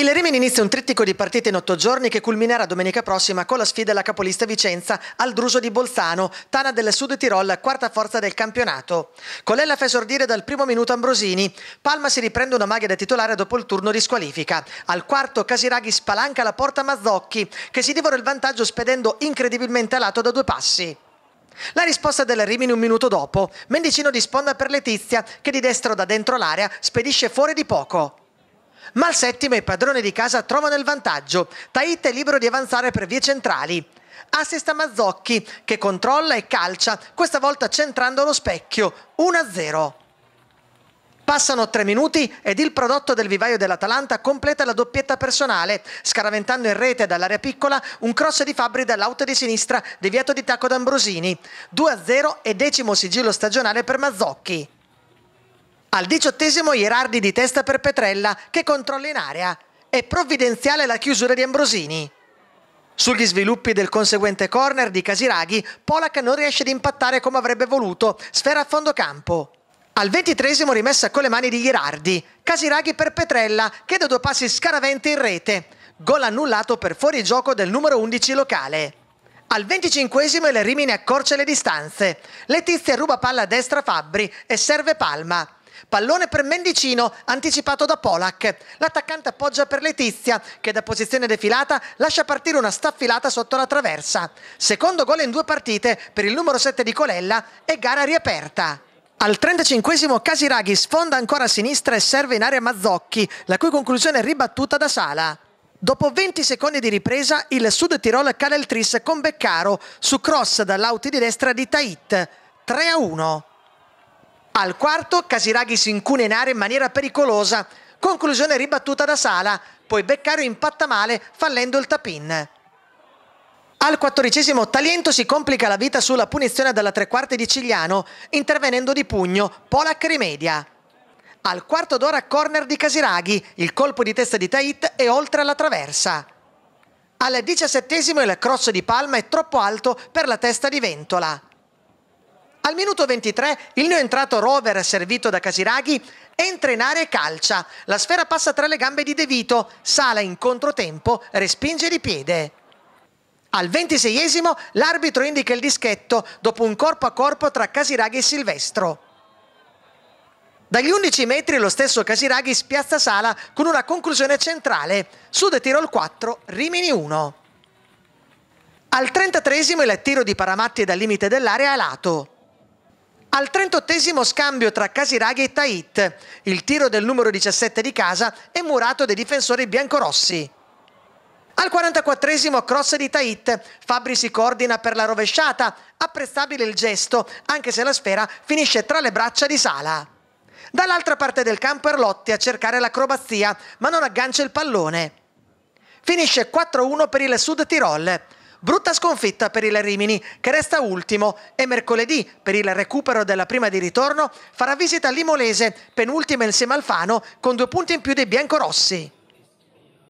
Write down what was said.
Il Rimini inizia un trittico di partite in otto giorni che culminerà domenica prossima con la sfida alla capolista Vicenza al Druso di Bolzano, tana del Sud Tirol, quarta forza del campionato. Colella fa esordire dal primo minuto Ambrosini. Palma si riprende una maglia da titolare dopo il turno di squalifica. Al quarto Casiraghi spalanca la porta Mazzocchi, che si divora il vantaggio spedendo incredibilmente a lato da due passi. La risposta del Rimini un minuto dopo. Mendicino di sponda per Letizia, che di destro da dentro l'area spedisce fuori di poco. Ma al settimo i padroni di casa trovano il vantaggio. Tait è libero di avanzare per vie centrali. Assist a Mazzocchi che controlla e calcia, questa volta centrando lo specchio. 1-0. Passano tre minuti ed il prodotto del vivaio dell'Atalanta completa la doppietta personale, scaraventando in rete dall'area piccola un cross di Fabri dall'auto di sinistra, deviato di tacco d'Ambrosini. 2-0 e decimo sigillo stagionale per Mazzocchi. Al diciottesimo Ierardi di testa per Petrella che controlla in area. È provvidenziale la chiusura di Ambrosini. Sugli sviluppi del conseguente corner di Casiraghi, Polak non riesce ad impattare come avrebbe voluto, sfera a fondo campo. Al ventitresimo rimessa con le mani di Girardi, Casiraghi per Petrella che da due passi scaravente in rete. Gol annullato per fuorigioco del numero 11 locale. Al venticinquesimo il Rimini accorcia le distanze. Letizia ruba palla a destra Fabbri e serve Palma. Pallone per Mendicino, anticipato da Polak. L'attaccante appoggia per Letizia, che da posizione defilata lascia partire una staffilata sotto la traversa. Secondo gol in due partite per il numero 7 di Colella e gara riaperta. Al 35 Casiraghi sfonda ancora a sinistra e serve in area Mazzocchi, la cui conclusione è ribattuta da Sala. Dopo 20 secondi di ripresa, il Sud Tirol cala il tris con Beccaro su cross dall'auti di destra di Tait. 3 a 1. Al quarto Casiraghi si incuneare in maniera pericolosa, conclusione ribattuta da Sala, poi Beccario impatta male fallendo il tapin. Al quattordicesimo Taliento si complica la vita sulla punizione dalla tre quarti di Cigliano, intervenendo di pugno, Polak rimedia. Al quarto d'ora corner di Casiraghi, il colpo di testa di Tait è oltre alla traversa. Al diciassettesimo il cross di Palma è troppo alto per la testa di Ventola. Al minuto 23 il neoentrato rover servito da Casiraghi entra in area e calcia. La sfera passa tra le gambe di De Vito, sala in controtempo, respinge di piede. Al 26esimo l'arbitro indica il dischetto dopo un corpo a corpo tra Casiraghi e Silvestro. Dagli 11 metri lo stesso Casiraghi spiazza Sala con una conclusione centrale. Sud tiro il 4, Rimini 1. Al 33esimo il tiro di Paramatti dal limite dell'area a lato. Al 38 scambio tra Casiraghi e Tait, il tiro del numero 17 di casa è murato dai difensori biancorossi. Al 44 cross di Tait, Fabri si coordina per la rovesciata, apprezzabile il gesto, anche se la sfera finisce tra le braccia di Sala. Dall'altra parte del campo Erlotti a cercare l'acrobazia, ma non aggancia il pallone. Finisce 4-1 per il Sud Tirol. Brutta sconfitta per il Rimini, che resta ultimo e mercoledì, per il recupero della prima di ritorno, farà visita Limolese, penultima insieme al Fano, con due punti in più dei biancorossi.